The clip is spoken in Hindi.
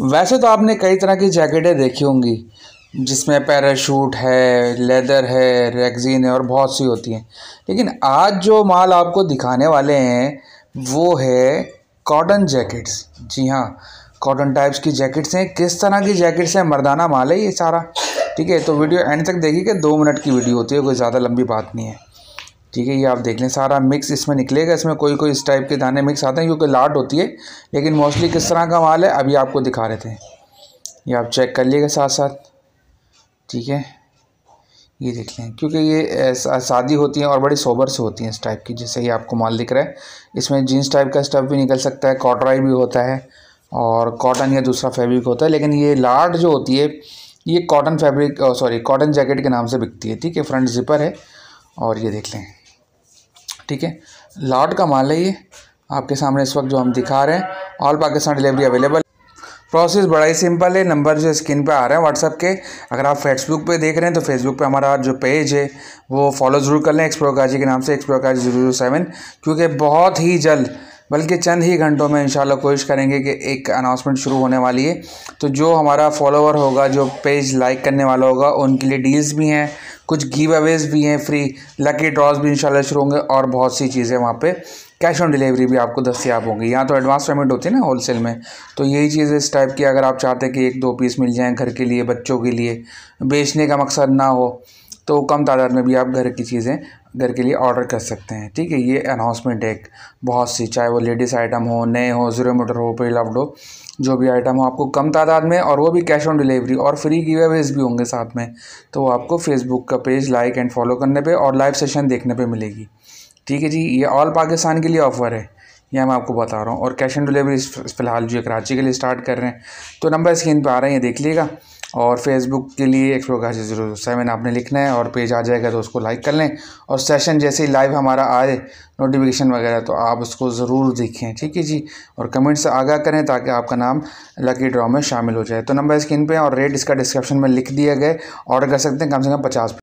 वैसे तो आपने कई तरह की जैकेटें देखी होंगी जिसमें पैराशूट है लेदर है रैगजीन है और बहुत सी होती हैं लेकिन आज जो माल आपको दिखाने वाले हैं वो है कॉटन जैकेट्स जी हाँ कॉटन टाइप्स की जैकेट्स हैं किस तरह की जैकेट्स हैं मर्दाना माल है ये सारा ठीक है तो वीडियो एंड तक देखिए कि दो मिनट की वीडियो होती है कोई ज़्यादा लंबी बात नहीं है ठीक है ये आप देख लें सारा मिक्स इसमें निकलेगा इसमें कोई कोई इस टाइप के दाने मिक्स आते हैं क्योंकि लाट होती है लेकिन मोस्टली किस तरह का माल है अभी आपको दिखा रहे थे ये आप चेक कर लिएगा साथ साथ ठीक है ये देख लें क्योंकि ये शादी होती हैं और बड़ी सोबर से होती हैं इस टाइप की जैसे ये आपको माल दिख रहा है इसमें जीन्स टाइप का स्टफ भी निकल सकता है कॉटराई भी होता है और कॉटन या दूसरा फैब्रिक होता है लेकिन ये लार्ड जो होती है ये cotton fabric sorry cotton jacket के नाम से बिकती है ठीक है फ्रंट जिपर है और ये देख लें ठीक है लॉट का माल है ये आपके सामने इस वक्त जो हम दिखा रहे हैं all Pakistan delivery available process बड़ा ही सिंपल है नंबर जो स्क्रीन पे आ रहे हैं व्हाट्सअप के अगर आप फेसबुक पे देख रहे हैं तो फेसबुक पे हमारा जो पेज है वो फॉलो ज़रूर कर लें एक्सप्लोर काजी के नाम से explore Kazi zero zero seven क्योंकि बहुत ही जल्द बल्कि चंद ही घंटों में इंशाल्लाह कोशिश करेंगे कि एक अनाउंसमेंट शुरू होने वाली है तो जो हमारा फॉलोवर होगा जो पेज लाइक करने वाला होगा उनके लिए डील्स भी हैं कुछ गिव अवेज भी हैं फ्री लकी ड्रॉज भी इंशाल्लाह शुरू होंगे और बहुत सी चीज़ें वहाँ पे कैश ऑन डिलीवरी भी आपको दस्तियाब होंगी यहाँ तो एडवांस पेमेंट होती है ना होलसेल में तो यही चीज़ इस टाइप की अगर आप चाहते हैं कि एक दो पीस मिल जाएँ घर के लिए बच्चों के लिए बेचने का मकसद ना हो तो कम तादाद में भी आप घर की चीज़ें घर के लिए ऑर्डर कर सकते हैं ठीक है ये अनाउंसमेंट एक बहुत सी चाहे वो लेडीज़ आइटम हो नए हो ज़ीरो मीटर हो लव्ड हो जो भी आइटम हो आपको कम तादाद में और वो भी कैश ऑन डिलीवरी और फ्री की वेवेज भी होंगे साथ में तो आपको फेसबुक का पेज लाइक एंड फॉलो करने पर और लाइव सेशन देखने पर मिलेगी ठीक है जी ये ऑल पाकिस्तान के लिए ऑफ़र है यह मैं आपको बता रहा हूँ और कैश ऑन डिलीवरी फ़िलहाल जो कराची के लिए स्टार्ट कर रहे हैं तो नंबर स्क्रीन पर आ रहे हैं देख लीजिएगा और फेसबुक के लिए एक्सप्लोर का जीरो सेवन आपने लिखना है और पेज आ जाएगा तो उसको लाइक कर लें और सेशन जैसे ही लाइव हमारा आए नोटिफिकेशन वगैरह तो आप उसको ज़रूर देखें ठीक है जी और कमेंट्स आगाह करें ताकि आपका नाम लकी ड्रॉ में शामिल हो जाए तो नंबर स्क्रीन पर और रेट इसका डिस्क्रिप्शन में लिख दिया गया ऑर्डर कर सकते हैं कम से कम पचास